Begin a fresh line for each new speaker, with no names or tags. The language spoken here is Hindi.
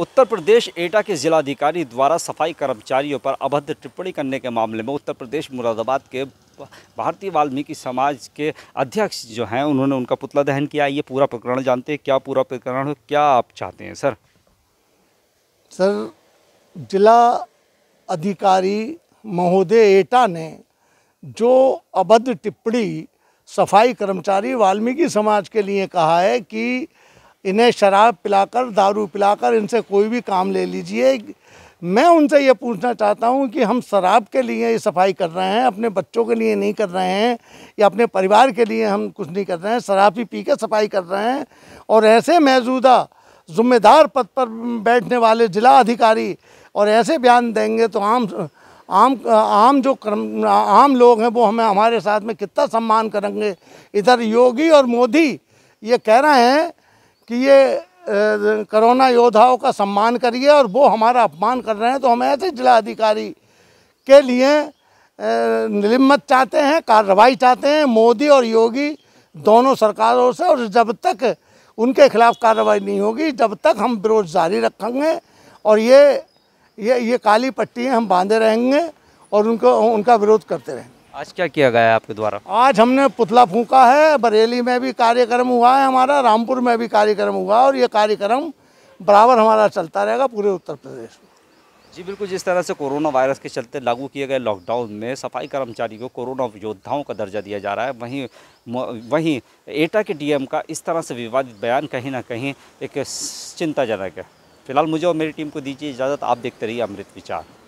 उत्तर प्रदेश एटा के जिलाधिकारी द्वारा सफाई कर्मचारियों पर अभद्र टिप्पणी करने के मामले में उत्तर प्रदेश मुरादाबाद के भारतीय वाल्मीकि समाज के अध्यक्ष जो हैं उन्होंने उनका पुतला दहन किया ये पूरा प्रकरण जानते हैं क्या पूरा प्रकरण हो क्या आप चाहते हैं सर
सर जिला अधिकारी महोदय एटा ने जो अभद्र टिप्पणी सफाई कर्मचारी वाल्मीकि समाज के लिए कहा है कि इन्हें शराब पिलाकर दारू पिलाकर इनसे कोई भी काम ले लीजिए मैं उनसे ये पूछना चाहता हूँ कि हम शराब के लिए ये सफाई कर रहे हैं अपने बच्चों के लिए नहीं कर रहे हैं या अपने परिवार के लिए हम कुछ नहीं कर रहे हैं शराब ही पी के सफाई कर रहे हैं और ऐसे मौजूदा ज़िम्मेदार पद पर बैठने वाले जिला अधिकारी और ऐसे बयान देंगे तो आम आम आम जो कर्म आम लोग हैं वो हमें हमारे साथ में कितना सम्मान करेंगे इधर योगी और मोदी ये कह रहे हैं कि ये कोरोना योद्धाओं का सम्मान करिए और वो हमारा अपमान कर रहे हैं तो हम ऐसे जिला अधिकारी के लिए निलंबत चाहते हैं कार्रवाई चाहते हैं मोदी और योगी दोनों सरकारों से और जब तक उनके खिलाफ कार्रवाई नहीं होगी जब तक हम विरोध जारी रखेंगे और ये ये ये काली पट्टी हम बांधे रहेंगे और उनको उनका विरोध करते रहेंगे
आज क्या किया गया है आपके द्वारा
आज हमने पुतला फूका है बरेली में भी कार्यक्रम हुआ है हमारा रामपुर में भी कार्यक्रम हुआ और ये कार्यक्रम बराबर हमारा चलता रहेगा पूरे उत्तर प्रदेश में
जी बिल्कुल जिस तरह से कोरोना वायरस के चलते लागू किए गए लॉकडाउन में सफाई कर्मचारी को कोरोना योद्धाओं का दर्जा दिया जा रहा है वहीं वहीं एटा के डीएम का इस तरह से विवादित बयान कहीं ना कहीं एक चिंताजनक है फिलहाल मुझे और मेरी टीम को दीजिए इजाज़त आप देखते रहिए अमृत विचार